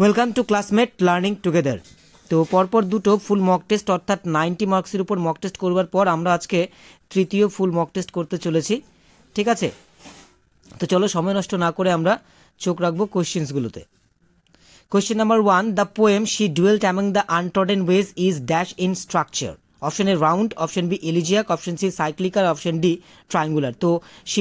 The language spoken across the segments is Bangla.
Welcome to classmate learning together তো পরপর দুটো ফুল মক টেস্ট অর্থাৎ নাইনটি মার্কসের উপর মক টেস্ট করবার পর আমরা আজকে তৃতীয় ফুল মক টেস্ট করতে চলেছি ঠিক আছে তো চলো সময় নষ্ট না করে আমরা চোখ রাখবো কোয়েশ্চেন্সগুলোতে question number one the poem she dwelt among the untrodden ways is dash in structure option A round option B elegiac option C cyclical option D triangular তো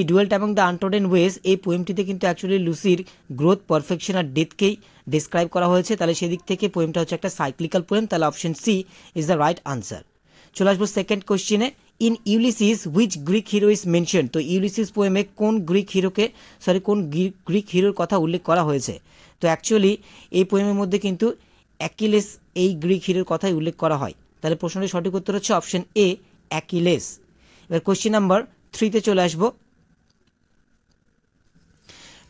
ডুয়েলট এবং দ্য আনটোডেন ওয়েজ এই পোয়েমটিতে কিন্তু অ্যাকচুয়ালি লুসির গ্রোথ পারফেকশন আর ডেথকেই ডিসক্রাইব করা হয়েছে তাহলে সেদিক থেকে পোয়েমটা হচ্ছে একটা সাইক্লিক্যাল পোয়েম তাহলে option C is the right answer চলে আসবো সেকেন্ড কোশ্চেনে in Ulysses which Greek hero is mention তো ইউলিসিস পোয়েমে কোন গ্রিক হিরোকে সরি কোন গ্রিক হিরোর কথা উল্লেখ করা হয়েছে তো অ্যাকচুয়ালি এই পোয়েমের মধ্যে কিন্তু অ্যাকিলেস এই গ্রিক হিরোর কথাই উল্লেখ করা হয় তাহলে প্রশ্নটি সঠিক উত্তর হচ্ছে অপশন এ অ্যাকিলেস এবার কোশ্চেন নাম্বার থ্রিতে চলে আসবো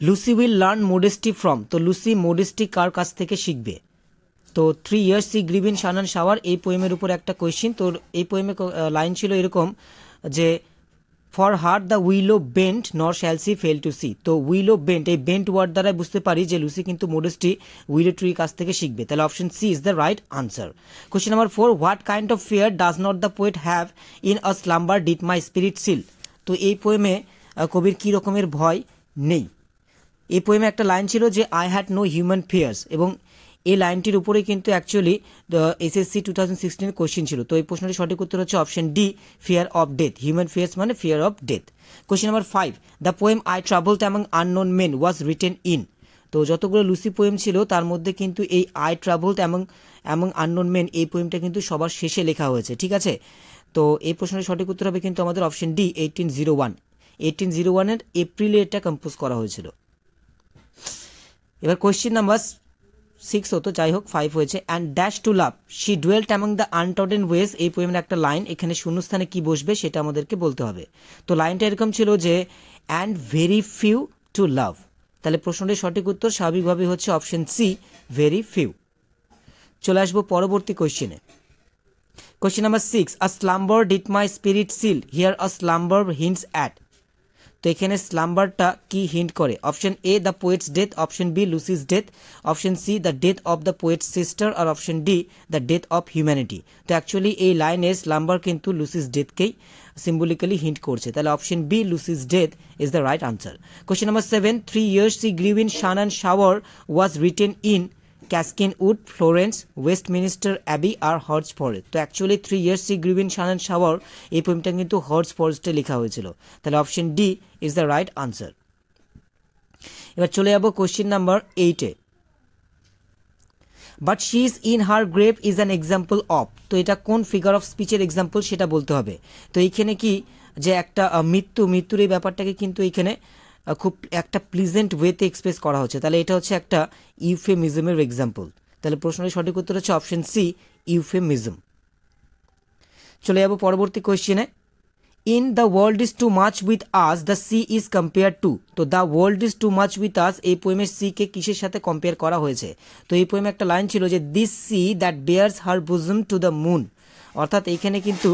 Lucy will learn modesty from তো লুসি মোডেস্টি কার কাছ থেকে শিখবে তো three years she grew in sun and shower এই পোয়েমের উপর একটা কোয়েশ্চিন তো এই পোয়েমে লাইন ছিল এরকম যে for her the willow bent nor shall she fail to see তো উইলো বেন্ট এই বেন্ট ওয়ার্ড দ্বারা বুঝতে পারি যে লুসি কিন্তু মোডেস্টি উইলো ট্রির কাছ থেকে শিখবে তাহলে option C is the right answer question number four what kind of fear does not the poet have in a slumber did my spirit seal তো এই পোয়েমে কবির কী রকমের ভয় নেই এই পোয়েমে একটা লাইন ছিল যে I had no human fears এবং এই লাইনটির উপরে কিন্তু অ্যাকচুয়ালি এসএসসি টু থাউজেন্ড সিক্সটিনের কোশ্চেন ছিল তো এই প্রশ্নটি সঠিক উত্তর হচ্ছে option D fear of death human fears মানে fear of death question number five the poem I travelled among unknown men was written in তো যতগুলো লুসি পোয়েম ছিল তার মধ্যে কিন্তু এই I travelled among among unknown men এই পোয়েমটা কিন্তু সবার শেষে লেখা হয়েছে ঠিক আছে তো এই প্রশ্নের সঠিক উত্তর হবে কিন্তু আমাদের option D eighteen zero one eighteen zero ওয়ানের এপ্রিলে এটা কম্পোজ করা হয়েছিল এবার কোয়েশ্চেন নাম্বার সিক্স হতো যাই হোক ফাইভ হয়েছে and dash to love she dwelt among the untrodden ways এই পোয়েমের একটা লাইন এখানে শূন্যস্থানে কি বসবে সেটা আমাদেরকে বলতে হবে তো লাইনটা এরকম ছিল যে and very few to love তাহলে প্রশ্নটির সঠিক উত্তর স্বাভাবিকভাবে হচ্ছে অপশন সি ভেরি ফিউ চলে আসবো পরবর্তী কোয়েশ্চেনে question number six a slumber did my spirit seal here a slumber hints at তো এখানে স্লাম্বারটা কি হিন্ট করে option A the poet's death option B Lucy's death option C the death of the poet's sister আর option D the death of humanity তো অ্যাকচুয়ালি এই লাইনে স্লাম্বার কিন্তু লুসিস ডেথকেই সিম্বলিক্যালি হিন্ট করছে তাহলে option B Lucy's death is the right answer question number seven three years she grew in sun and shower was written in Caskin wood Florence Westminster Abbey আর হর্জ ফরেস্ট তো actually three years she grew in sun and shower এই পোয়েমটা কিন্তু হর্জ ফরেস্টে লেখা হয়েছিল তাহলে option D is the right answer এবার চলে যাবো কোশ্চিন নাম্বার এইটে but she is in her grave is an example of তো এটা কোন ফিগার অফ স্পিচের এক্সাম্পল সেটা বলতে হবে তো এইখানে কি যে একটা মৃত্যু মৃত্যুর এই ব্যাপারটাকে কিন্তু এইখানে খুব একটা প্লিজেন্ট ওয়েতে এক্সপ্রেস করা হচ্ছে তাহলে এটা হচ্ছে একটা ইউফেমিজমের এক্সাম্পল তাহলে প্রশ্নের সঠিক উত্তর হচ্ছে অপশন সি ইউফেমিজম চলে যাব পরবর্তী কোয়েশ্চেনে in the world is too much with us the sea is compare to তো the world is too much with us এই পোয়েমের সিকে কিসের সাথে কম্পেয়ার করা হয়েছে তো এই পোয়েমে একটা লাইন ছিল যে this sea that bares her bosom to the moon অর্থাৎ এইখানে কিন্তু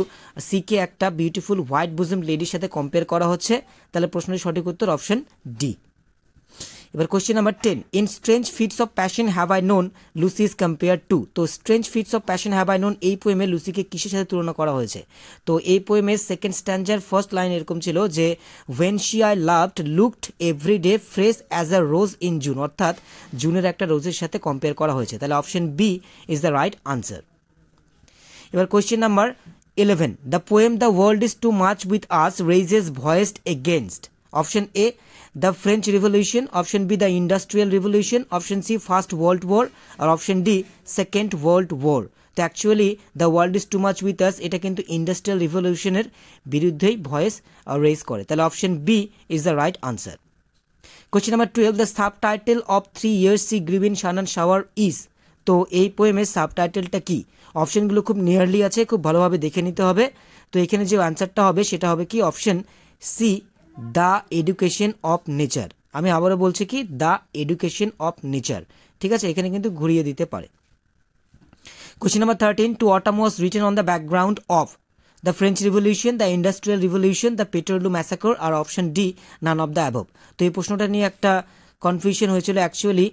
সিকে একটা বিউটিফুল হোয়াইট বুজম লেডির সাথে কম্পেয়ার করা হচ্ছে তাহলে প্রশ্নের সঠিক উত্তর অপশন ডি এবার question number ten in strange fits of passion have I known Lucy is compare to তো strange fits of passion have I known এই পোয়েমে লুসিকে কিসের সাথে তুলনা করা হয়েছে তো এই পোয়েমের সেকেন্ড স্ট্যান্ডার ফার্স্ট লাইন এরকম ছিল যে when she I loved looked every day fresh as a rose in June অর্থাৎ জুনের একটা রোজের সাথে কম্পেয়ার করা হয়েছে তাহলে option B is the right answer এবার question number eleven the poem the world is too much with us raises voiced against option A the French Revolution option B the Industrial Revolution option C first world war আর option D second world war তো actually the world is too much with us এটা কিন্তু ইন্ডাস্ট্রিয়াল রিভলিউশনের বিরুদ্ধেই ভয়েস রেজ uh, করে তাহলে option B is the right answer question number twelve the subtitle of three years she grew in sun and shower is তো এই পোয়েমের সাব টাইটেলটা কী অপশানগুলো খুব নিয়ারলি আছে খুব ভালোভাবে দেখে নিতে হবে তো এখানে যে অ্যান্সারটা হবে সেটা হবে কি option C the education of nature আমি আবারও বলছি কি দ্য এডুকেশন অফ নেচার ঠিক আছে এখানে কিন্তু ঘুরিয়ে দিতে পারে question number thirteen to autumn was written on the background of the French Revolution the Industrial Revolution the Peterloo massacre আর option D none of the above তো এই প্রশ্নটা নিয়ে একটা কনফিউশন হয়েছিল অ্যাকচুয়ালি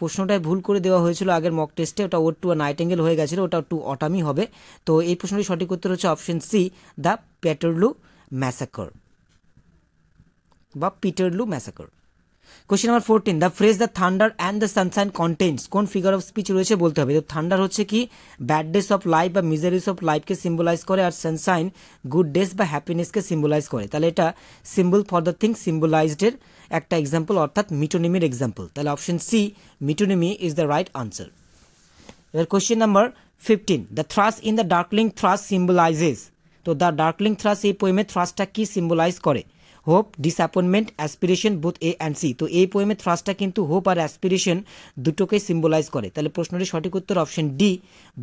প্রশ্নটায় ভুল করে দেওয়া হয়েছিল আগের মক টেস্টে ওটা ওর টু নাইটেঙ্গেল হয়ে গেছিলো ওটা টু অটামি হবে তো এই প্রশ্নটি সঠিক উত্তর হচ্ছে option C the Peterloo massacre বা Peterloo massacre question number fourteen the phrase the thunder and the sunshine contains কোন ফিগার অফ স্পিচ রয়েছে বলতে হবে তো থান্ডার হচ্ছে কি ব্যাড ডেস অফ লাইফ বা মিজারিস অফ লাইফকে সিম্বলাইজ করে আর সানশাইন গুড ডেস বা হ্যাপিনেসকে সিম্বলাইজ করে তাহলে এটা সিম্বল ফর দ্য থিং সিম্বলাইজডের একটা এক্সাম্পল অর্থাৎ মিটোনিমির এক্সাম্পল তাহলে option C metonymy is the right answer এবার question number fifteen the thrush in the darkling thrush symbolises তো দ্য ডার্কলিং থ্রাস এই পোয়েমে থ্রাসটা কি সিম্বলাইজ করে hope disappointment aspiration both A and C তো এই পোয়েমের থ্রাস্টটা কিন্তু হোপ আর অ্যাসপিরেশন দুটোকে সিম্বলাইজ করে তাহলে প্রশ্নটি সঠিক উত্তর option D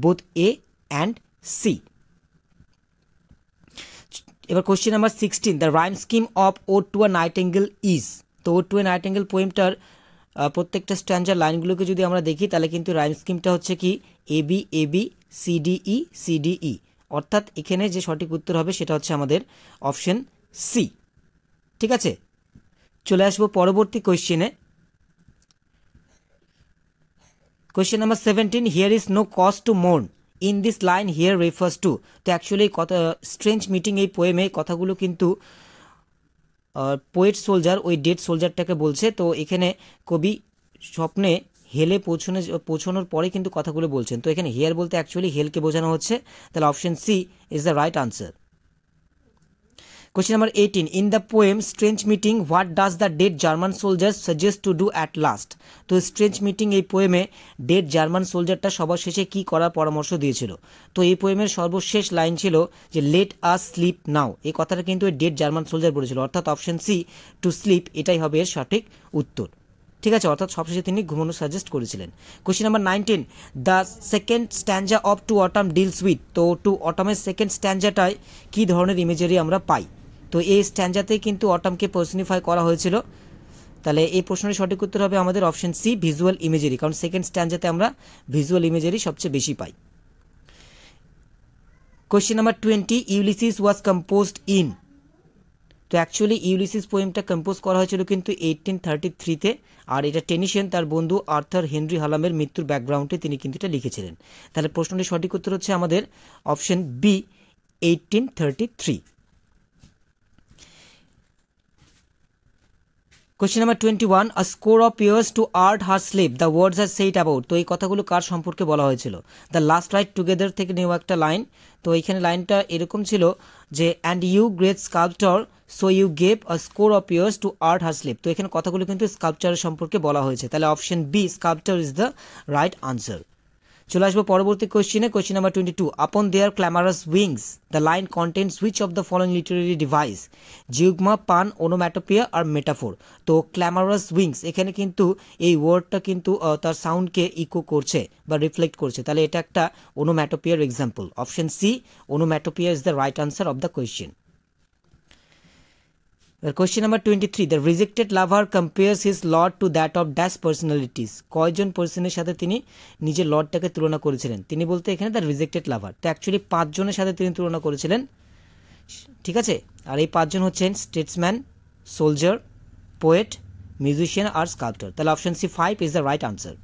both A and C এবার question number sixteen the rhyme scheme of ode to a nightingale is তো ode to a nightingale পোয়েমটার প্রত্যেকটা স্ট্যান্ডার লাইনগুলোকে যদি আমরা দেখি তাহলে কিন্তু রাইম স্কিমটা হচ্ছে কি A B A B CDE CDE অর্থাৎ এখানে যে সঠিক উত্তর হবে সেটা হচ্ছে আমাদের অপশন সি ঠিক আছে চলে আসবো পরবর্তী কোয়েশ্চেনে question number seventeen here is no cost to mourn in this line here refers to তো অ্যাকচুয়ালি কথা স্ট্রেঞ্জ মিটিং এই পোয়েমে কথাগুলো কিন্তু পোয়েট uh, সোলজার ওই ডেড সোলজারটাকে বলছে তো এখানে কবি স্বপ্নে হেলে পৌঁছনে পৌঁছানোর পরে কিন্তু কথাগুলো বলছেন তো এখানে হেয়ার বলতে অ্যাকচুয়ালি হেলকে বোঝানো হচ্ছে তাহলে option C is the right answer Question number eighteen in the poem Strange Meeting, what does the dead German soldier suggest to do at last? তো স্ট্রেঞ্চ মিটিং এই পোয়েমে ডেড জার্মান সোলজারটা সবার শেষে কি করার পরামর্শ দিয়েছিল তো এই পোয়েমের সর্বশেষ লাইন ছিল যে লেট আস স্লিপ নাও এই কথাটা কিন্তু এই ডেড জার্মান সোলজার বলেছিল অর্থাৎ অপশন সি টু স্লিপ এটাই হবে এর সঠিক উত্তর ঠিক আছে অর্থাৎ সবশেষে তিনি ঘুমানো সাজেস্ট করেছিলেন question number nineteen the second stanza of to autumn deals with তো টু অটামের সেকেন্ড স্ট্যান্ডাটায় কী ধরনের ইমেজারি আমরা পাই তো এই স্ট্যান্ডাতেই কিন্তু অটামকে পার্সনিফাই করা হয়েছিল তাহলে এই প্রশ্নের সঠিক উত্তর হবে আমাদের অপশন সি ভিজুয়াল ইমেজারি কারণ সেকেন্ড স্ট্যান্ডাতে আমরা ভিজুয়াল ইমেজারি সবচেয়ে বেশি পাই question number twenty Ulysses was composed in তো অ্যাকচুয়ালি ইউলিসিস পোয়েমটা কম্পোজ করা হয়েছিল কিন্তু এইটিন থার্টি থ্রিতে আর এটা টেনিশিয়ান তার বন্ধু আর্থার হেনরি হালামের মৃত্যুর ব্যাকগ্রাউন্ডে তিনি কিন্তু এটা লিখেছিলেন তাহলে প্রশ্নটির সঠিক উত্তর হচ্ছে আমাদের option B eighteen thirty three question number twenty one a score of years to art her sleep the words are said about তো এই কথাগুলো কার সম্পর্কে বলা হয়েছিল দ্য লাস্ট রাইট টুগেদার থেকে নেওয়া একটা লাইন তো এইখানে লাইনটা এরকম ছিল যে and you great sculptor so you gave a score of years to art her sleep তো এখানে কথাগুলো কিন্তু স্কাল্পচারের সম্পর্কে বলা হয়েছে তাহলে option B sculpture is the right answer চলে আসবো পরবর্তী কোয়েশ্চেনে question number twenty two upon their clamorous wings the line contains which of the following literary device zeugma pun onomatopoeia R metaphor তো ক্ল্যামারাস উইংস এখানে কিন্তু এই ওয়ার্ডটা কিন্তু তার সাউন্ডকে ইকো করছে বা রিফ্লেক্ট করছে তাহলে এটা একটা ওনোম্যাটোপিয়ার example option C onomatopoeia is the right answer of the question question number twenty three the rejected lover compares his lot to that of dash personalities কয়জন পার্সনের সাথে তিনি নিজের লটটাকে তুলনা করেছিলেন তিনি বলতে এখানে দ্য রিজেক্টেড লাভার তো অ্যাকচুয়ালি পাঁচজনের সাথে তিনি তুলনা করেছিলেন ঠিক আছে আর এই পাঁচজন হচ্ছেন স্টেটসম্যান সোলজার পোয়েট মিউজিশিয়ান আর স্কাল্পটার তাহলে option C five is the right answer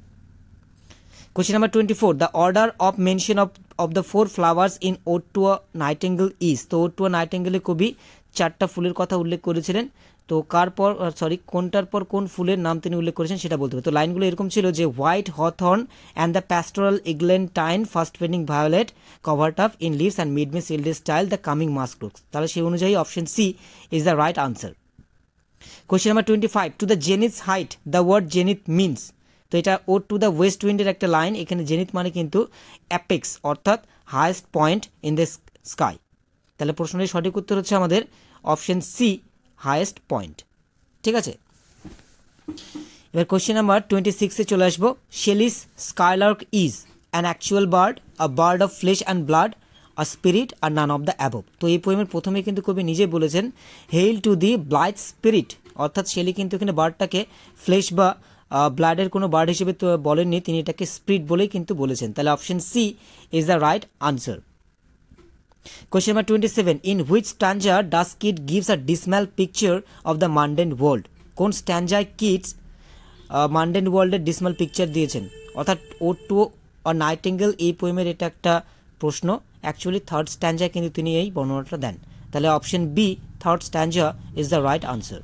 question number twenty four the order of mention of of the four flowers in ode to a nightingale is তো ওট টু ওটুয়া নাইটেঙ্গেলে কবি চারটা ফুলের কথা উল্লেখ করেছিলেন তো কার পর সরি কোনটার পর কোন ফুলের নাম তিনি উল্লেখ করেছেন সেটা বলতে হবে তো লাইনগুলো এরকম ছিল যে white hawthorn and the pastoral eglantine fast fading violets covered up in leaves and mid May's eldest স্টাইল দ্য কামিং মাস্ক মাস্ক্রুক্স তাহলে সেই অনুযায়ী option C is the right answer question number twenty five to the zenith height the word zenith means তো এটা ও টু দ্য ওয়েস্ট উইন্ডের একটা লাইন এখানে জেনিথ মানে কিন্তু অ্যাপেক্স অর্থাৎ highest point in the sky তাহলে প্রশ্নটির সঠিক উত্তর হচ্ছে আমাদের অপশান সি হায়েস্ট পয়েন্ট ঠিক আছে এবার কোশ্চেন নাম্বার টোয়েন্টি সিক্সে চলে আসবো Shelley's skylark is an actual bird a bird of flesh and blood a spirit আর নান অফ দ্য অ্যাবভ তো এই পোয়েমের প্রথমে কিন্তু কবি নিজে বলেছেন hail to the blithe spirit অর্থাৎ শেলি কিন্তু এখানে বার্ডটাকে ফ্লেশ বা ব্লাডের কোনো বার্ড হিসেবে বলেননি তিনি এটাকে স্পিরিট বলেই কিন্তু বলেছেন তাহলে option C is the right answer Question number 27. In which stanza does Kit gives a dismal picture of the mundane world? কোন স্ট্যান্ডায় কিটস মান্ডেন ওয়ার্ল্ডের ডিসমাল পিকচার দিয়েছেন অর্থাৎ ও টু আর নাইটেঙ্গেল এই পোয়েমের এটা একটা প্রশ্ন অ্যাকচুয়ালি থার্ড স্ট্যান্ডায় কিন্তু তিনি এই বর্ণনাটা দেন তাহলে option B third stanza is the right answer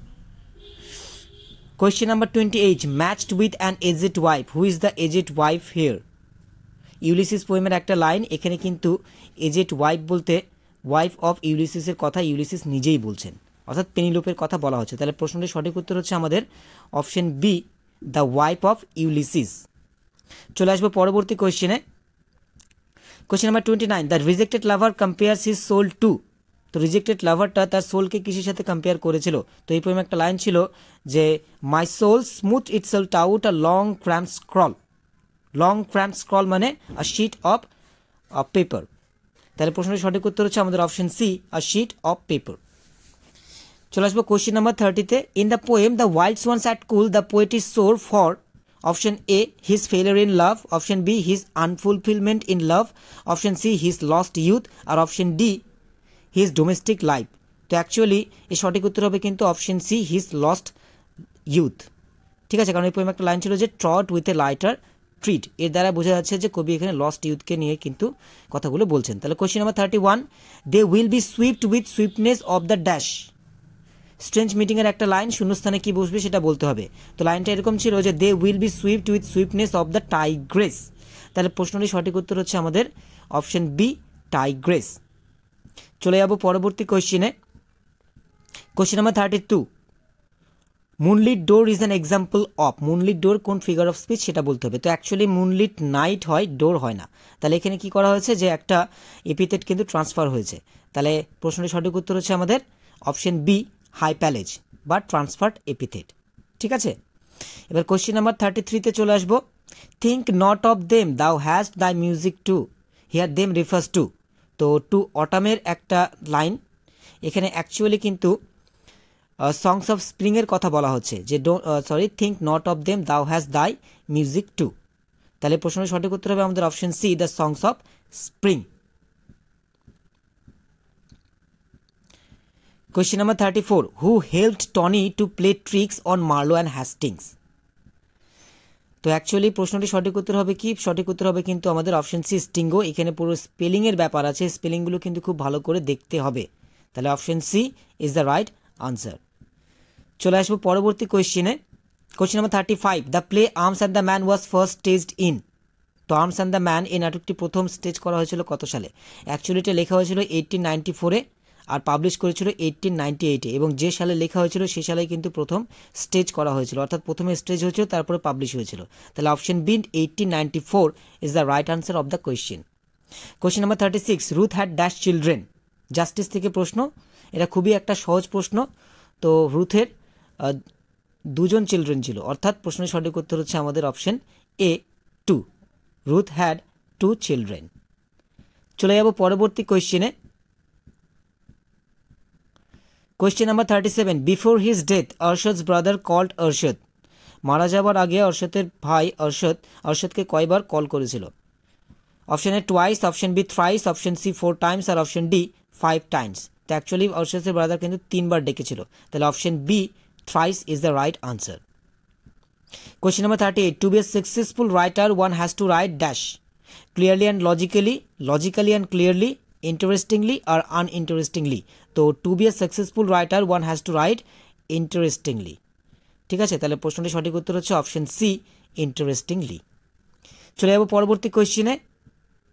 question number twenty eight matched with an aged wife who is the aged wife here Ulysses পোয়েমের একটা লাইন এখানে কিন্তু এজেট ওয়াইফ বলতে ওয়াইফ অফ ইউলিসিসের কথা ইউলিসিস নিজেই বলছেন অর্থাৎ পেনিলোপের কথা বলা হচ্ছে তাহলে প্রশ্নটির সঠিক উত্তর হচ্ছে আমাদের option B the wife of Ulysses চলে আসবো পরবর্তী কোয়েশ্চেনে question number twenty nine the rejected lover compares his soul to তো রিজেক্টেড লাভারটা তার সোলকে কিসের সাথে কম্পেয়ার করেছিল তো এই পরিমাণ একটা লাইন ছিল যে my soul smooth itself out a long cramped scroll long cramped scroll মানে আ শিট অফ পেপার তাহলে প্রশ্নটি সঠিক উত্তর হচ্ছে আমাদের option C a sheet of paper চলে আসবো কোয়েশ্চেন নাম্বার থার্টিতে in the poem the wild swans at Coole the poet is sore for option A his failure in love option B his unfulfilment in love option C his lost youth আর option D his domestic life তো অ্যাকচুয়ালি এ সঠিক উত্তর হবে কিন্তু option C his lost youth ঠিক আছে কারণ এই পোয়েম একটা লাইন ছিল যে trod with a lighter tread এর দ্বারা বোঝা যাচ্ছে যে কবি এখানে লস্ট ইউথকে নিয়ে কিন্তু কথাগুলো বলছেন তাহলে question number thirty one they will be swift with swiftness of the dash strange মিটিংয়ের একটা লাইন শূন্যস্থানে কি বসবে সেটা বলতে হবে তো লাইনটা এরকম ছিল যে they will be swift with swiftness of the tigress তাহলে প্রশ্নটি সঠিক উত্তর হচ্ছে আমাদের অপশন বি টাইগ্রেস চলে যাব পরবর্তী কোয়েশ্চেনে question number thirty two moonlit door is an example of moonlit door কোন ফিগার অফ স্পিচ সেটা বলতে হবে তো অ্যাকচুয়ালি মুনলিট নাইট হয় ডোর হয় না তাহলে এখানে কি করা হয়েছে যে একটা এপিথেট কিন্তু ট্রান্সফার হয়েছে তাহলে প্রশ্নটি সঠিক উত্তর হচ্ছে আমাদের অপশন বি হাই প্যালেজ বা ট্রান্সফার্ড এপিথেট ঠিক আছে এবার কোশ্চেন নাম্বার থার্টি থ্রিতে চলে আসবো think not of them thou hast thy music too here them refers to তো টু অটামের একটা লাইন এখানে অ্যাকচুয়ালি কিন্তু সংস অফ স্প্রিংয়ের কথা বলা হচ্ছে যে sorry think not of them thou hast thy music too তাহলে প্রশ্নের সঠিক উত্তর হবে আমাদের option C the songs of spring question number thirty four who helped Tony to play tricks on Marlow and Hastings তো অ্যাকচুয়ালি প্রশ্নটি সঠিক উত্তর হবে কি সঠিক উত্তর হবে কিন্তু আমাদের অপশন সি স্টিঙ্গো এখানে পুরো স্পেলিংয়ের ব্যাপার আছে স্পেলিংগুলো কিন্তু খুব ভালো করে দেখতে হবে তাহলে option C is the right answer চলে আসবো পরবর্তী কোয়েশ্চেনে question number thirty five the play Arms and the Man was first staged in তো আর্মস অ্যান্ড দ্য ম্যান এই নাটকটি প্রথম স্টেজ করা হয়েছিল কত সালে অ্যাকচুয়ালি এটা লেখা হয়েছিল এইটিন নাইনটি ফোরে আর পাবলিশ করেছিল এইটিন নাইনটি এইটে এবং যে সালে লেখা হয়েছিল সে সালে কিন্তু প্রথম স্টেজ করা হয়েছিল অর্থাৎ প্রথমে স্টেজ হয়েছিল তারপরে পাবলিশ হয়েছিল তাহলে option B eighteen ninety four is the right answer of the question question number thirty six Ruth had dash children Justice থেকে প্রশ্ন এটা খুবই একটা সহজ প্রশ্ন তো রুথের দুজন চিলড্রেন ছিল অর্থাৎ প্রশ্নের সঠিক উত্তর হচ্ছে আমাদের option A two Ruth had two children চলে যাব পরবর্তী কোয়েশ্চেনে question number thirty seven before his death Arshad brother called Arshad মারা যাবার আগে অর্ষদের ভাই অর্ষদ অর্ষদকে কয়বার কল করেছিল option A twice option B thrice option C four times আর অপশন ডি ফাইভ টাইমস তো অ্যাকচুয়ালি অর্ষদের ব্রাদার কিন্তু তিনবার ডেকেছিল তাহলে option B thrice is the right answer. Question number 38. To be a successful writer, one has to write dash. Clearly and logically, logically and clearly, interestingly or uninterestingly. So, to be a successful writer, one has to write interestingly. ঠিক আছে তাহলে প্রশ্নটি সঠিক উত্তর হচ্ছে অপশন সি ইন্টারেস্টিংলি চলে যাবো পরবর্তী কোয়েশ্চেনে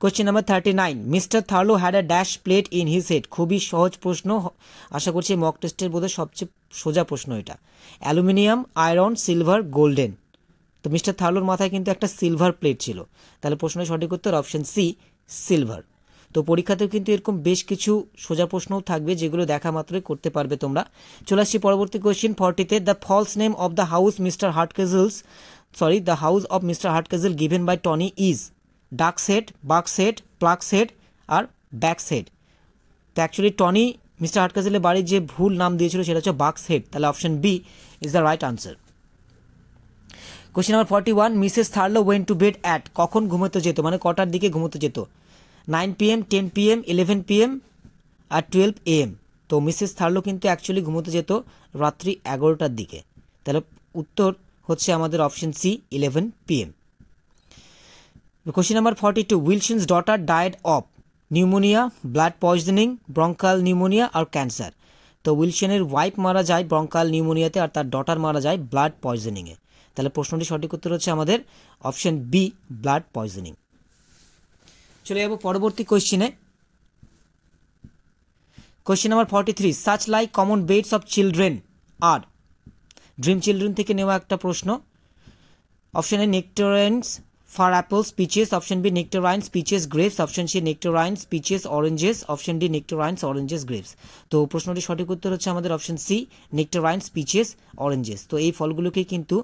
question number thirty nine mister Thurlow had a dash plate in his head খুবই সহজ প্রশ্ন আশা করছি মক টেস্টের বোধহয় সবচেয়ে সোজা প্রশ্ন এটা অ্যালুমিনিয়াম আয়রন সিলভার গোল্ডেন তো মিস্টার থার্লোর মাথায় কিন্তু একটা সিলভার প্লেট ছিল তাহলে প্রশ্নের সঠিক উত্তর অপশন সি সিলভার তো পরীক্ষাতেও কিন্তু এরকম বেশ কিছু সোজা প্রশ্নও থাকবে যেগুলো দেখা মাত্রই করতে পারবে তোমরা চলে আসছি পরবর্তী কোয়েশ্চেন ফর্টিতে the false name of the house Mr Hardcastle's sorry the house of Mr Hardcastle given by Tony is duck set buck set pluck set আর ব্যাক সেট তো অ্যাকচুয়ালি টনি মিস্টার হাটকাজেলের বাড়ির যে ভুল নাম দিয়েছিল সেটা হচ্ছে বাক্স হেড তাহলে option B is the right answer question number forty one Mrs Thurlow went to bed at কখন ঘুমোতে যেত মানে কটার দিকে ঘুমোতে যেত nine PM ten PM eleven PM আর টুয়েলভ এএম তো মিসেস থার্লো কিন্তু অ্যাকচুয়ালি ঘুমোতে যেত রাত্রি এগারোটার দিকে তাহলে উত্তর হচ্ছে আমাদের option C eleven PM question number forty two Wilson's daughter died of pneumonia blood poisoning bronchial pneumonia আর ক্যান্সার তো উইলসনের ওয়াইফ মারা যায় ব্রঙ্কাল নিউমোনিয়াতে আর তার ডটার মারা যায় ব্লাড পয়জনিংয়ে তাহলে প্রশ্নটি সঠিক উত্তর হচ্ছে আমাদের অপশন বি ব্লাড পয়জনিং চলে যাব পরবর্তী কোয়েশ্চেনে question number forty three such like common beds of children are dream children থেকে নেওয়া একটা প্রশ্ন অপশানে নেকটোরেন্স option B peaches, option B graves option C option C speeches peaches, option D D nectarines, oranges grapes তো প্রশ্নটি সঠিক উত্তর হচ্ছে আমাদের অপশন সি নেকটারাইন্স স্পিচেস অরেঞ্জেস তো এই ফলগুলোকে কিন্তু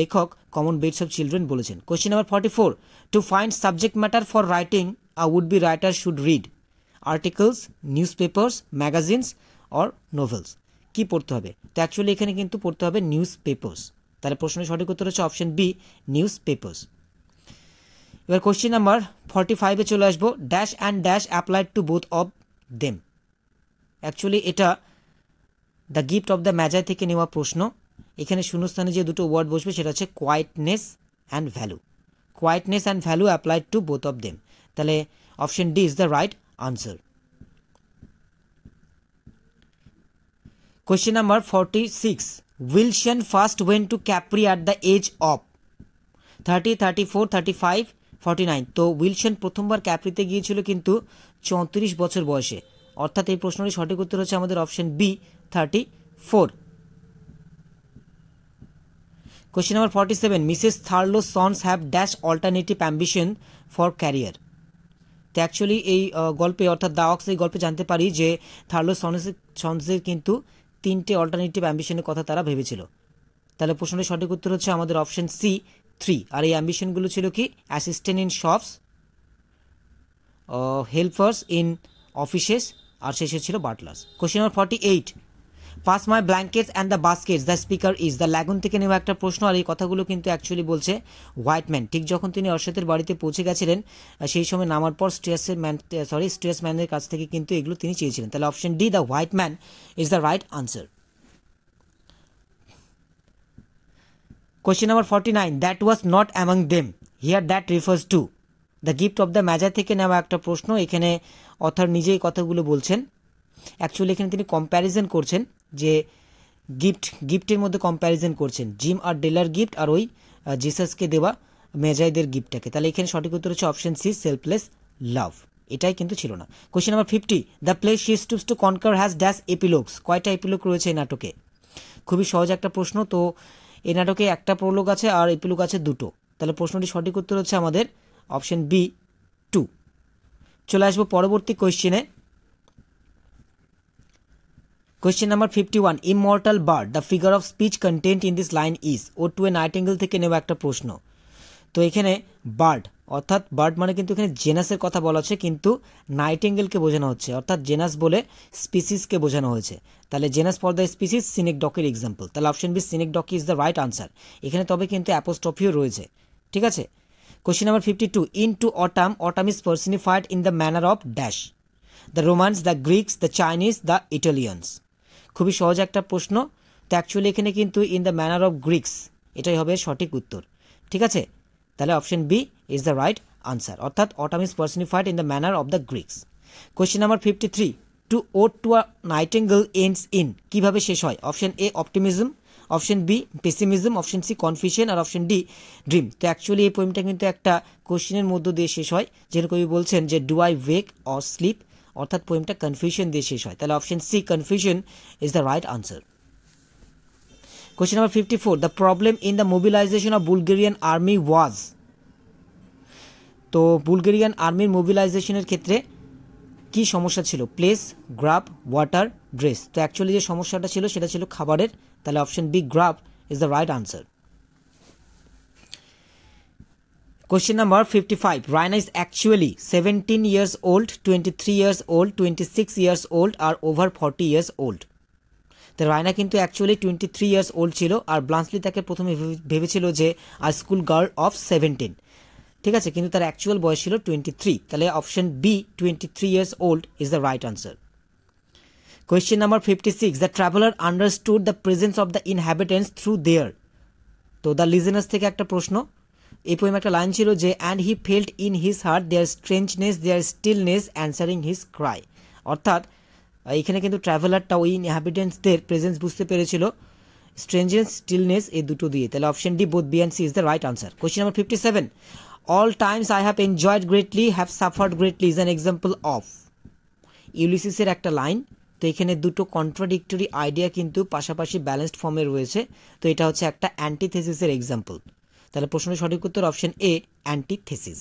লেখক কমন বেডস অফ চিলড্রেন বলেছেন question number forty four to find subject matter for writing a would be writer should read articles newspapers magazines or novels কি পড়তে হবে তো অ্যাকচুয়ালি এখানে কিন্তু পড়তে হবে নিউজ পেপার্স তাহলে প্রশ্নের সঠিক উত্তর হচ্ছে অপশন বি নিউজ পেপার্স এবার কোশ্চেন নাম্বার ফর্টি ফাইভে চলে আসবো dash and dash applied to both of them actually এটা the gift of the Magi থেকে নেওয়া প্রশ্ন এখানে শূন্যস্থানে যে দুটো ওয়ার্ড বসবে সেটা হচ্ছে quietness and value quietness and value applied to both of them তাহলে option D is the right answer question number forty six Wilson first went to Capri at the age of thirty thirty four thirty five forty nine তো উইলসন প্রথমবার ক্যাপ্রিতে গিয়েছিল কিন্তু চৌত্রিশ বছর বয়সে অর্থাৎ এই প্রশ্নটি সঠিক উত্তর হচ্ছে আমাদের option B thirty four question number forty seven Mrs Thurlow sons have dash alternative ambition for career তো অ্যাকচুয়ালি এই গল্পে অর্থাৎ দা অক্স এই গল্পে জানতে পারি যে থার্লো সনসের সনসের কিন্তু তিনটে অল্টারনেটিভ অ্যাম্বিশনের কথা তারা ভেবেছিল তাহলে প্রশ্নটির সঠিক উত্তর হচ্ছে আমাদের অপশন সি থ্রি আর এই অ্যাম্বিশনগুলো ছিল কি assistant in shops helpers in offices আর শেষে ছিল butlers question number forty eight pass my blankets and the baskets the speaker is the lagoon থেকে নেওয়া একটা প্রশ্ন আর এই কথাগুলো কিন্তু অ্যাকচুয়ালি বলছে হোয়াইট ম্যান ঠিক যখন তিনি অর্ষেতের বাড়িতে পৌঁছে গেছিলেন সেই সময় নামার পর স্ট্রেসের ম্যান সরি স্ট্রেস ম্যানের কাছ থেকে কিন্তু এগুলো তিনি চেয়েছিলেন তাহলে option D the white man is the right answer number number nine that was not among them here that refers to the gift of the Magi থেকে নেওয়া একটা প্রশ্ন এখানে অথার নিজেই কথাগুলো বলছেন অ্যাকচুয়ালি এখানে তিনি কম্প্যারিজন করছেন যে গিফট গিফটের মধ্যে কম্প্যারিজন করছেন জিম আর ডেলার গিফট আর ওই জিসাসকে দেওয়া মেজাইদের গিফটটাকে তাহলে এখানে সঠিক উত্তর হচ্ছে অপশন সি সেলফলেস লাভ এটাই কিন্তু ছিল না question number fifty the play she stoops to conquer has dash epilogues কয়টা এপিলোক রয়েছে এই নাটকে খুবই সহজ একটা প্রশ্ন তো এই নাটকে একটা প্রলোক আছে আর এপিলুক আছে দুটো তাহলে প্রশ্নটি সঠিক উত্তর হচ্ছে আমাদের অপশন বি টু চলে আসবো পরবর্তী কোয়েশ্চেনে question number fifty one immortal bird the figure of speech content in this line is ode to a nightingale থেকে নেওয়া একটা প্রশ্ন তো এখানে বার্ড অর্থাৎ বার্ড মানে কিন্তু এখানে জেনাসের কথা বলা হচ্ছে কিন্তু নাইটেঙ্গেলকে বোঝানো হচ্ছে অর্থাৎ জেনাস বলে স্পিসিসকে বোঝানো হয়েছে তাহলে জেনাস ফর দ্য স্পিসিস সিনিক ডকের এক্সাম্পল তাহলে option B synecdoche is the right answer এখানে তবে কিন্তু অ্যাপোস্টফিও রয়েছে ঠিক আছে question number fifty two in to autumn autumn is personified in the manner of dash the Romans the Greeks the Chinese the Italians খুবই সহজ একটা প্রশ্ন তো অ্যাকচুয়ালি এখানে কিন্তু in the manner of Greeks এটাই হবে সঠিক উত্তর ঠিক আছে তাহলে option B is the right answer অর্থাৎ autumn is personified in the manner of the Greeks question number fifty three to ode to a nightingale ends in কীভাবে শেষ হয় option A optimism option B pessimism option C confusion আর অপশন ডি ড্রিম তো অ্যাকচুয়ালি এই পোয়েমটা কিন্তু একটা কোশ্চেনের মধ্য দিয়ে শেষ হয় যেন কবি বলছেন যে do I wake or sleep অর্থাৎ পোয়েমটা কনফিউশন দিয়ে শেষ হয় তাহলে option C confusion is the right answer question number fifty four the problem in the mobilization of Bulgarian army was তো বুলগেরিয়ান আর্মির মোবিলাইজেশনের ক্ষেত্রে কি সমস্যা ছিল প্লেস গ্রাব ওয়াটার ড্রেস তো অ্যাকচুয়ালি যে সমস্যাটা ছিল সেটা ছিল খাবারের তাহলে option B grub is the right answer question number fifty five Raina is actually seventeen years old twenty three years old twenty six years old আর ওভার ফর্টি ইয়ার্স ওল্ড তো রায়না কিন্তু actually twenty three years old ছিল আর ব্লান্সলি তাকে প্রথমে ভেবেছিল যে আর স্কুল গার্ল অফ সেভেন্টিন ঠিক আছে কিন্তু তার অ্যাকচুয়াল বয়স ছিল টোয়েন্টি থ্রি তাহলে option B twenty three years old is the right answer question number fifty six the traveller understood the presence of the inhabitants through দেয়ার তো দ্য লিজেনার্স থেকে একটা প্রশ্ন এই পোয়েম একটা লাইন ছিল যে and he felt in his heart their strangeness their stillness answering his cry অর্থাৎ এখানে কিন্তু ট্রাভেলারটা ওই ইনহ্যাবিটেন্টসদের প্রেজেন্স বুঝতে পেরেছিল স্ট্রেঞ্জেন্স স্টিলনেস এই দুটো দিয়ে তাহলে option D both B and C is the right answer question number fifty seven all times I have enjoyed greatly have suffered greatly is an example of ইউলিসিসের একটা লাইন তো এখানে দুটো কন্ট্রাডিক্টরি আইডিয়া কিন্তু পাশাপাশি ব্যালেন্সড ফর্মে রয়েছে তো এটা হচ্ছে একটা অ্যান্টিথেসিসের এক্সাম্পল তাহলে প্রশ্নের সঠিক উত্তর অপশন এ অ্যান্টিথেসিস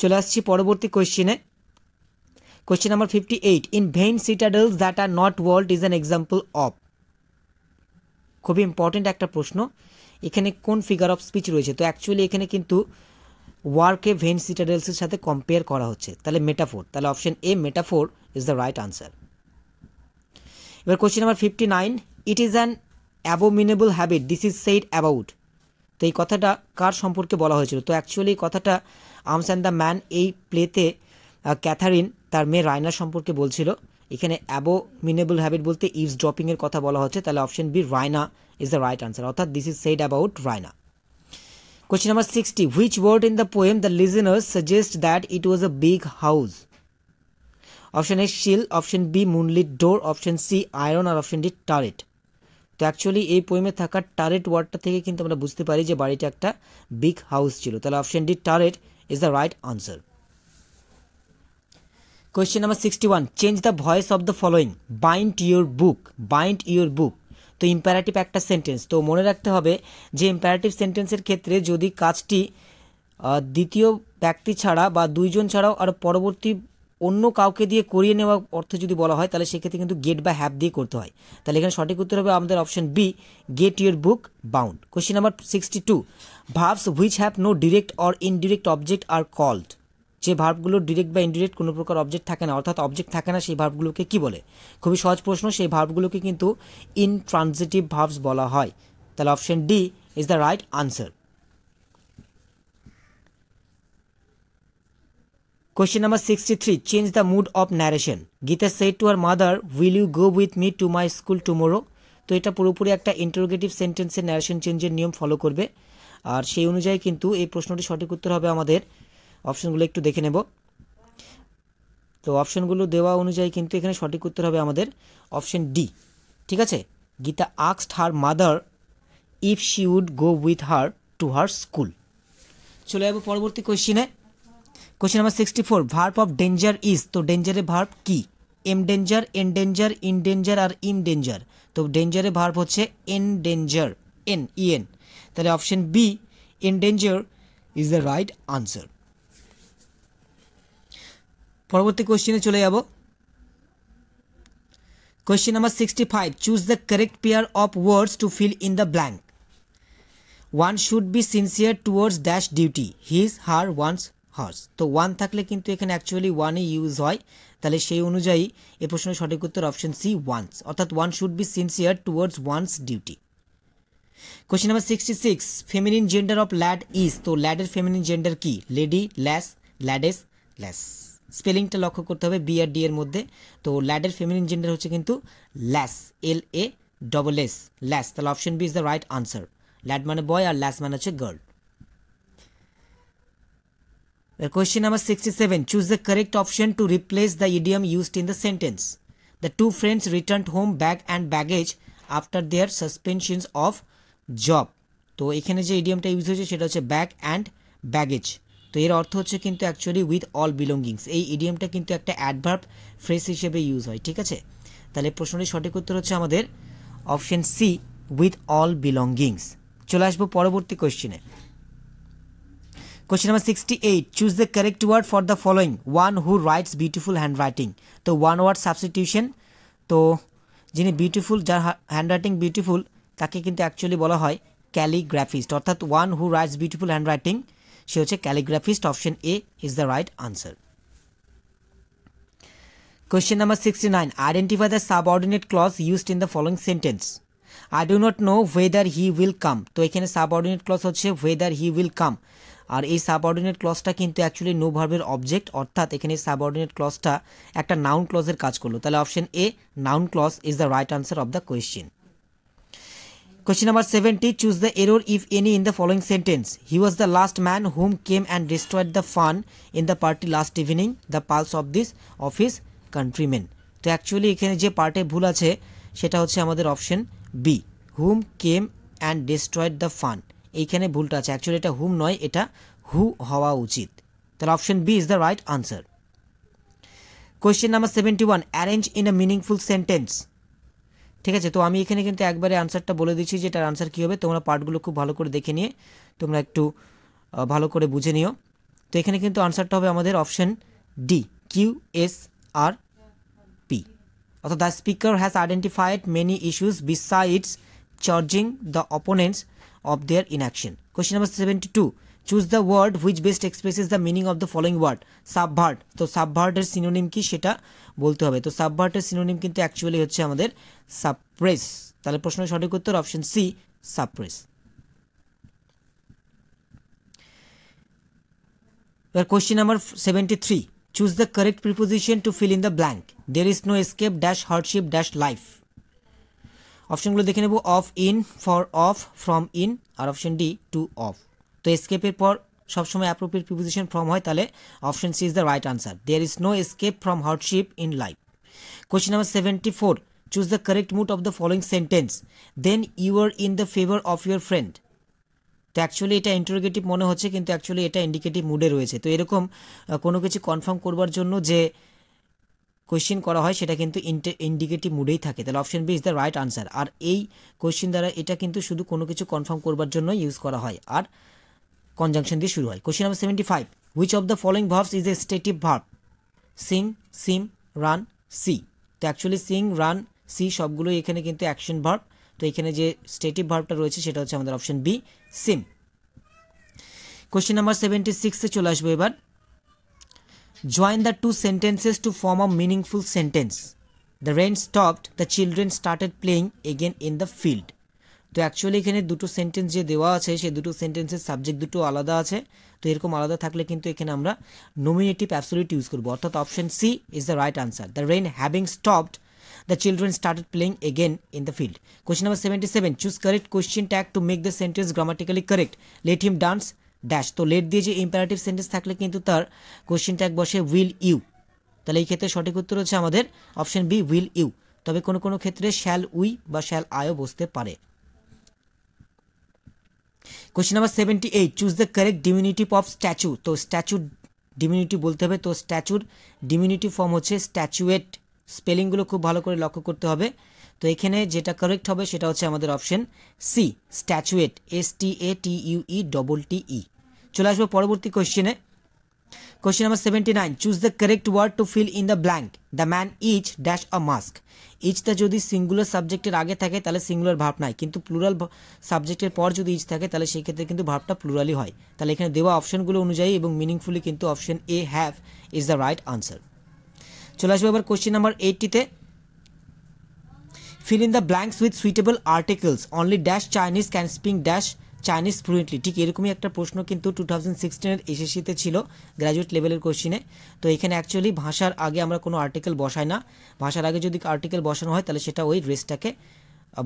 চলে আসছি পরবর্তী কোয়েশ্চেনে question number fifty eight in vain citadels that are not walled is an example of খুবই ইম্পর্টেন্ট একটা প্রশ্ন এখানে কোন ফিগার অফ স্পিচ রয়েছে তো অ্যাকচুয়ালি এখানে কিন্তু ওয়ার্কে ভেন সিটাডেলসের সাথে কম্পেয়ার করা হচ্ছে তাহলে মেটাফোর তাহলে option A metaphor is the right answer এবার question number fifty nine it is an abominable habit this is said about তো এই কথাটা কার সম্পর্কে বলা হয়েছিল তো অ্যাকচুয়ালি কথাটা আর্মস অ্যান্ড দ্য ম্যান এই প্লেতে ক্যাথারিন তার মেয়ে রায়না সম্পর্কে বলছিল এখানে অ্যাবোমিনেবল হ্যাবিট বলতে ইভস ড্রপিংয়ের কথা বলা হচ্ছে তাহলে option B Raina is the right answer অর্থাৎ this is said about Raina question number sixty which word in the poem the listener suggest that it was a big house option A sill option B moonlit door option C iron আর অপশন ডি টারেট তো অ্যাকচুয়ালি এই পোয়েমে থাকা টারেট ওয়ার্ডটা থেকে কিন্তু আমরা বুঝতে পারি যে বাড়িটা একটা বিগ হাউস ছিল তাহলে option D turret is the right answer question number sixty one change the voice of the following bind your book bind your book তো ইম্প্যারাটিভ একটা সেন্টেন্স তো মনে রাখতে হবে যে ইম্প্যারাটিভ সেন্টেন্সের ক্ষেত্রে যদি কাজটি দ্বিতীয় ব্যক্তি ছাড়া বা দুইজন ছাড়াও আর পরবর্তী অন্য কাউকে দিয়ে করিয়ে নেওয়া অর্থ যদি বলা হয় তাহলে সেক্ষেত্রে কিন্তু গেট বা হ্যাপ দিয়ে করতে হয় তাহলে এখানে সঠিক উত্তর হবে আমাদের option B get your book bound question number sixty two verbs which have no direct or indirect object are called যে ভার্বগুলো ডিরেক্ট বা ইনডিরেক্ট কোনো প্রকার অবজেক্ট থাকে না অর্থাৎ অবজেক্ট থাকে না সেই ভার্ভগুলোকে কি বলে খুবই সহজ প্রশ্ন সেই ভার্ভগুলোকে কিন্তু ইনট্রানজিটিভ ভার্ভস বলা হয় তাহলে option D is the right answer question number sixty three change the mood of narration Gita said to her mother will you go with me to my school tomorrow? তো এটা পুরোপুরি একটা ইন্টারোগেটিভ সেন্টেন্সের ন্যারেশন চেঞ্জের নিয়ম ফলো করবে আর সেই অনুযায়ী কিন্তু এই প্রশ্নটি সঠিক উত্তর হবে আমাদের অপশনগুলো একটু দেখে নেব তো অপশনগুলো দেওয়া অনুযায়ী কিন্তু এখানে সঠিক উত্তর হবে আমাদের অপশন ডি ঠিক আছে গীতা আক্সড her mother if she would go with her to her school চলে যাবো পরবর্তী কোয়েশ্চিনে question number sixty four verb of danger is তো ডেঞ্জারে ভার্প কি em danger en danger in danger আর ইম ডেঞ্জার তো ডেঞ্জারে ভার্প হচ্ছে এন ডেঞ্জার এন ইএন তাহলে option B en danger is the right answer পরবর্তী কোশ্চেনে চলে যাব question number sixty five choose the correct pair of words to fill in the blank one should be sincere towards dash duty his her one's hers তো ওয়ান থাকলে কিন্তু এখানে অ্যাকচুয়ালি ওয়ানই ইউজ হয় তাহলে সেই অনুযায়ী এ প্রশ্নের সঠিক উত্তর অপশন সি ওয়ান্স অর্থাৎ one should be sincere towards one's duty question number sixty six feminine gender of lad is তো ল্যাডের ফেমিনিন জেন্ডার কি লেডি ল্যাস ল্যাডেস ল্যাস স্পেলিংটা লক্ষ্য করতে হবে বি আর ডি এর মধ্যে তো ল্যাডের ফেমিনিন জেন্ডার হচ্ছে কিন্তু ল্যাস এল এ ডবল এস ল্যাস তাহলে option B is the right answer lad মানে বয় আর ল্যাস মানে হচ্ছে girl question number sixty seven choose the correct option to replace the idiom used in the sentence the two friends return home bag and baggage after their suspensions of job তো এখানে যে ইডিয়ামটা ইউজ হয়েছে সেটা হচ্ছে ব্যাগ অ্যান্ড ব্যাগেজ তো এর অর্থ হচ্ছে কিন্তু অ্যাকচুয়ালি উইথ অল বিলঙ্গিংস এই ইডিয়মটা কিন্তু একটা অ্যাডভার্ব ফ্রেস হিসেবে ইউজ হয় ঠিক আছে তাহলে প্রশ্নটির সঠিক উত্তর হচ্ছে আমাদের option C with all belongings চলে আসবো পরবর্তী কোশ্চেনে question number sixty eight choose the correct word for the following one who writes beautiful handwriting তো ওয়ান ওয়ার্ড সাবস্টিটিউশন তো যিনি বিউটিফুল যার হ্যান্ড রাইটিং বিউটিফুল তাকে কিন্তু অ্যাকচুয়ালি বলা হয় ক্যালিগ্রাফিস্ট অর্থাৎ one who writes beautiful handwriting সে হচ্ছে calligraphist option A is the right answer sixty nine identify the subordinate clause used in the following sentence I do not know whether he will come তো এখানে সাবঅর্ডিনেট ক্লস হচ্ছে ওয়েদার হি উইল কাম আর এই সাবঅর্ডিনেট ক্লসটা কিন্তু অ্যাকচুয়ালি নো ভার্বের অবজেক্ট অর্থাৎ এখানে সাবঅর্ডিনেট ক্লসটা একটা নাউন ক্লজের কাজ করলো তাহলে option A noun clause is the right answer of the question Question number 70. Choose the error if any in the following sentence. He was the last man whom came and destroyed the fun in the party last evening, the pulse of this of his countrymen. তো অ্যাকচুয়ালি এখানে যে পার্টে ভুল আছে সেটা হচ্ছে আমাদের option B hmm came and destroyed the fun এইখানে ভুলটা আছে অ্যাকচুয়ালি এটা হুম নয় এটা হু হওয়া উচিত তাহলে option B is the right answer question number seventy one arrange in a meaningful sentence ঠিক আছে তো আমি এখানে কিন্তু একবারে আনসারটা বলে দিচ্ছি যে এটার আনসার কী হবে তোমরা পার্টগুলো খুব ভালো করে দেখে নিয়ে তোমরা একটু ভালো করে বুঝে নিও তো এখানে কিন্তু আনসারটা হবে আমাদের option D Q S R P অর্থাৎ the speaker has identified many issues besides charging the opponents of their action question number seventy two choose the word which best expresses the meaning of the following word subvert তো সাবভার্টের সিনোনিম কি সেটা বলতে হবে তো সাবভার্টের সিনোনিম কিন্তু অ্যাকচুয়ালি হচ্ছে আমাদের সাপ্রেস তাহলে প্রশ্নের সঠিক উত্তর অপশন সি সাপ্রেস এবার question number seventy three choose the correct preposition to fill in the blank there is no escape dash hardship dash life অপশনগুলো দেখে নেব of in for of from in or option D to of তো এসকেপের পর সবসময় অ্যাপ্রোপ্রিয়েট প্রিপোজিশন ফর্ম হয় তাহলে option C is the right answer there is no escape from hardship in life question number seventy four choose the correct mood of the following sentence then you are in the favour of your friend তো অ্যাকচুয়ালি এটা ইন্টারোগেটিভ মনে হচ্ছে কিন্তু অ্যাকচুয়ালি এটা ইন্ডিকেটিভ মুডে রয়েছে তো এরকম কোনো কিছু কনফার্ম করবার জন্য যে কোয়েশ্চেন করা হয় সেটা কিন্তু ইন্ডিকেটিভ মুডেই থাকে তাহলে option B is the right answer আর এই কোয়েশ্চেন দ্বারা এটা কিন্তু শুধু কোনো কিছু কনফার্ম করবার জন্য ইউজ করা হয় আর কনজাংশন দিয়ে শুরু হয় question number seventy five which of the following verbs is a stative verb sing seem run see তো অ্যাকচুয়ালি সিং রান সি সবগুলোই এখানে কিন্তু অ্যাকশন ভার্ব তো এখানে যে স্টেটিভ ভার্বটা রয়েছে সেটা হচ্ছে আমাদের option B seem question number সেভেন্টি সিক্সে চলে আসবো এবার join the two sentences to form a meaningful sentence the rain stopped the children started playing again in the field তো অ্যাকচুয়ালি এখানে দুটো সেন্টেন্স যে দেওয়া আছে সেই দুটো সেন্টেন্সের সাবজেক্ট দুটো আলাদা আছে তো এরকম আলাদা থাকলে কিন্তু এখানে আমরা নমিনেটিভ অ্যাবসোলিউট ইউজ করবো অর্থাৎ option C is the right answer the rain having stopped the children started playing again in the field question number seventy seven choose correct question tag to make the sentence grammatically correct let him dance dash তো লেট দিয়ে যে ইম্পারেটিভ সেন্টেন্স থাকলে কিন্তু তার কোয়েশ্চেন ট্যাগ বসে উইল ইউ তাহলে এই ক্ষেত্রে সঠিক উত্তর হচ্ছে আমাদের অপশন বি উইল ইউ তবে কোনো কোনো ক্ষেত্রে শ্যাল উই বা শ্যাল আয়ও বসতে পারে question number seventy eight choose the correct diminutive of statue তো স্ট্যাচু ডিমিউনিটি বলতে হবে তো স্ট্যাচুর ডিমিনিটিভ ফর্ম হচ্ছে স্ট্যাচুয়েট স্পেলিংগুলো খুব ভালো করে লক্ষ্য করতে হবে তো এখানে যেটা কারেক্ট হবে সেটা হচ্ছে আমাদের option C statuette S T A T U E double T E চলে আসবো পরবর্তী কোশ্চেনে question number seventy nine choose the correct word to fill in the blank the man each dash a mask ইচটা যদি সিঙ্গুলার সাবজেক্টের আগে থাকে তাহলে সিঙ্গুলার ভাব নাই কিন্তু প্লুরাল সাবজেক্টের পর যদি ইচ থাকে তাহলে সেই ক্ষেত্রে কিন্তু ভাবটা প্লুরালই হয় তাহলে এখানে দেওয়া অপশনগুলো অনুযায়ী এবং মিনিংফুলি কিন্তু option A have is the right answer চলে আসবো এবার কোশ্চেন নাম্বার এইটটিতে fill in the blanks with suitable articles only dash Chinese can speak dash Chinese fluently ঠিক এরকমই একটা প্রশ্ন কিন্তু টু থাউজেন্ড সিক্সটিনের এসএসসিতে ছিল গ্র্যাজুয়েট লেভেলের কোশ্চিনে তো এখানে অ্যাকচুয়ালি ভাষার আগে আমরা কোনো আর্টিকেল বসাই না ভাষার আগে যদি আর্টিকেল বসানো হয় তাহলে সেটা ওই ড্রেসটাকে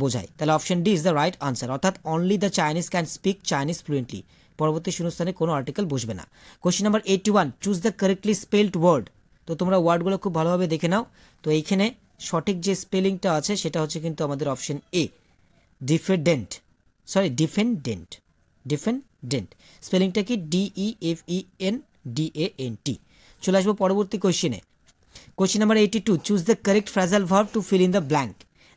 বোঝায় তাহলে option D is the right answer অর্থাৎ only the Chinese can speak Chinese fluently পরবর্তী শূন্যস্থানে কোনো আর্টিকেল বসবে না question number eighty one choose the correctly spelled word তো তোমরা ওয়ার্ডগুলো খুব ভালোভাবে দেখে নাও তো এইখানে সঠিক যে স্পেলিংটা আছে সেটা হচ্ছে কিন্তু আমাদের option A defendant sorry defendant defendant স্পেলিংটা কি D F E N D A N T চলে আসবো পরবর্তী কোশ্চেনে question number eighty two choose the correct phrasal verb to fill in the blank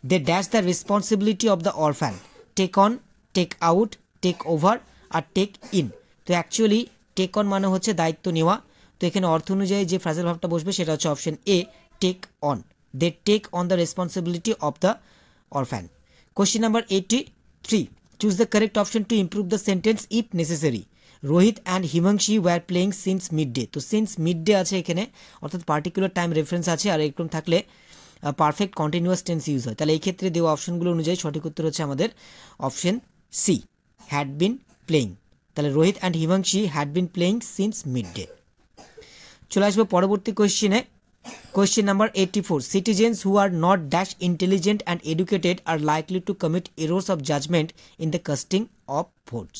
they dash the responsibility of the orphan take on take out take over or take in তো অ্যাকচুয়ালি টেক অন মানে হচ্ছে দায়িত্ব নেওয়া তো এখানে অর্থ অনুযায়ী যে ফ্রাজাল ভাবটা বসবে সেটা হচ্ছে option A take on they take on the responsibility of the orphan question number eighty three choose the correct option to improve the sentence if necessary. Rohit and Himanshi were playing since mid day তো সিন্স মিড ডে আছে এখানে অর্থাৎ পার্টিকুলার টাইম রেফারেন্স আছে আর এরকম থাকলে পারফেক্ট কন্টিনিউয়াস টেন্স ইউজ হয় তাহলে এই ক্ষেত্রে দেওয়া অপশনগুলো অনুযায়ী সঠিক উত্তর হচ্ছে আমাদের option C had been playing তাহলে Rohit and Himanshi had been playing since mid day চলে আসবে পরবর্তী কোয়েশ্চেনে number number four Citizens who are not dash intelligent and educated are likely to commit errors of judgment in the casting of votes.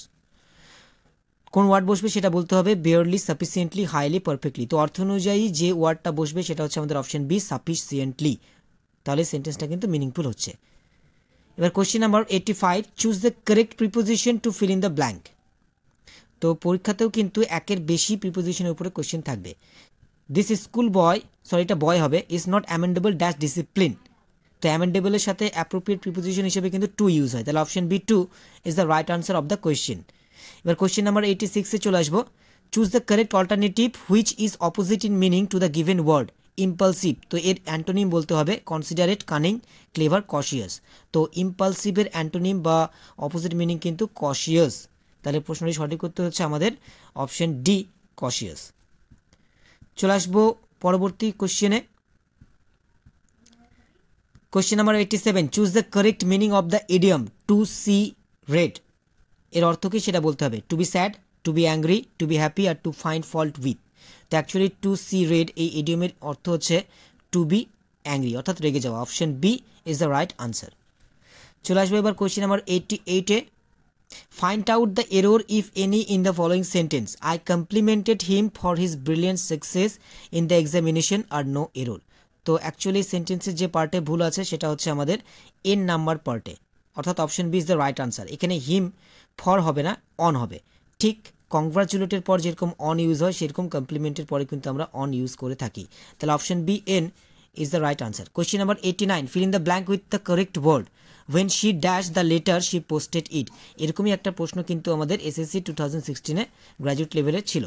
কোন ওয়ার্ড বসবে সেটা বলতে হবে বেয়ারলি সাফিসিয়েন্টলি হাইলি পারফেক্টলি তো অর্থ অনুযায়ী যে ওয়ার্ডটা বসবে সেটা হচ্ছে আমাদের অপশন বি সাফিসিয়েন্টলি তাহলে সেন্টেন্সটা কিন্তু মিনিংফুল হচ্ছে এবার question number eighty five choose the correct preposition to fill in the blank তো পরীক্ষাতেও কিন্তু একের বেশি প্রিপোজিশনের উপরে কোশ্চেন থাকবে দিস স্কুল বয় সরি এটা বয় হবে is not amendable dash discipline তো অ্যামেন্ডেবলের সাথে অ্যাপ্রোপ্রিয়েট প্রিপোজিশন হিসেবে কিন্তু টু ইউজ হয় তাহলে option B to is the right answer of the question এবার কোয়েশ্চেন নাম্বার এইটি সিক্সে চলে আসবো choose the correct alternative which is opposite in meaning to the given word impulsive তো এর অ্যান্টোনিম বলতে হবে কনসিডারেট কানিং ক্লেভার কশিয়াস তো ইম্পালসিভের অ্যান্টোনিম বা অপোজিট মিনিং কিন্তু কশিয়াস তাহলে প্রশ্নটি সঠিক করতে হচ্ছে আমাদের অপশন ডি কশিয়াস চলে আসবো পরবর্তী কোশ্চেনে question number eighty seven choose the correct meaning of the idiom to see red এর অর্থ কী সেটা বলতে হবে to be sad to be angry to be happy or to find fault with তো অ্যাকচুয়ালি টু সি রেড এই ইডিয়মের অর্থ হচ্ছে টু বি অ্যাঙ্গ্রি অর্থাৎ রেগে যাওয়া option B is the right answer চলে আসবো এবার কোয়েশ্চেন নাম্বার এইটটি এইটে find out the error if any in the following sentence I complimented him for his brilliant success in the examination or no error তো অ্যাকচুয়ালি সেন্টেন্সের যে পার্টে ভুল আছে সেটা হচ্ছে আমাদের এন নাম্বার পার্টে অর্থাৎ option B is the right answer এখানে হিম ফর হবে না অন হবে ঠিক কংগ্রাচুলেটের পর যেরকম অন ইউজ হয় সেরকম কমপ্লিমেন্টের পরে কিন্তু আমরা অন ইউজ করে থাকি তাহলে option B an is the right answer. Question number 89. Fill in the blank with the correct word. When she dash the letter she posted it. এরকমই একটা প্রশ্ন কিন্তু আমাদের এসএসসি টু থাউজেন্ড সিক্সটিনে গ্রাজুয়েট লেভেলে ছিল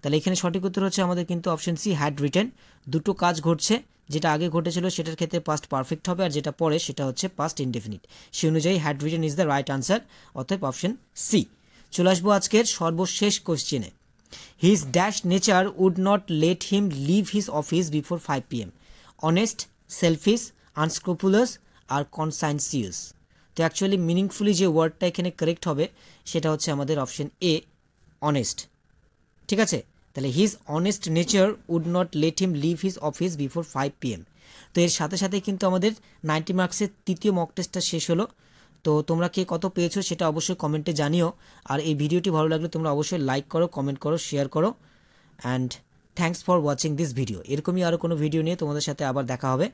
তাহলে এখানে সঠিক উত্তর হচ্ছে আমাদের কিন্তু অপশন সি হ্যাড রিটেন দুটো কাজ ঘটছে যেটা আগে ঘটেছিল সেটার ক্ষেত্রে পাস্ট পারফেক্ট হবে আর যেটা পরে সেটা হচ্ছে পাস্ট ইনডেফিনিট সে অনুযায়ী had written is the right answer অতএব অপশন সি চলে আসবো আজকের সর্বশেষ কোশ্চেনে his dash nature would not let him leave his office before five PM honest selfish unscrupulous or conscientious তো অ্যাকচুয়ালি মিনিংফুলি যে ওয়ার্ডটা এখানে কারেক্ট হবে সেটা হচ্ছে আমাদের অপশন এ অনেস্ট ঠিক আছে তাহলে his honest nature would not let him leave his office before five P M তো এর সাথে সাথে কিন্তু আমাদের নাইনটি মার্কসের তৃতীয় মক টেস্টটা শেষ হলো তো তোমরা কে কত পেয়েছো সেটা অবশ্যই কমেন্টে জানিও আর এই ভিডিওটি ভালো লাগলে তোমরা অবশ্যই লাইক করো কমেন্ট করো শেয়ার করো and thanks for watching this video এরকমই আরও কোনো ভিডিও নিয়ে তোমাদের সাথে আবার দেখা হবে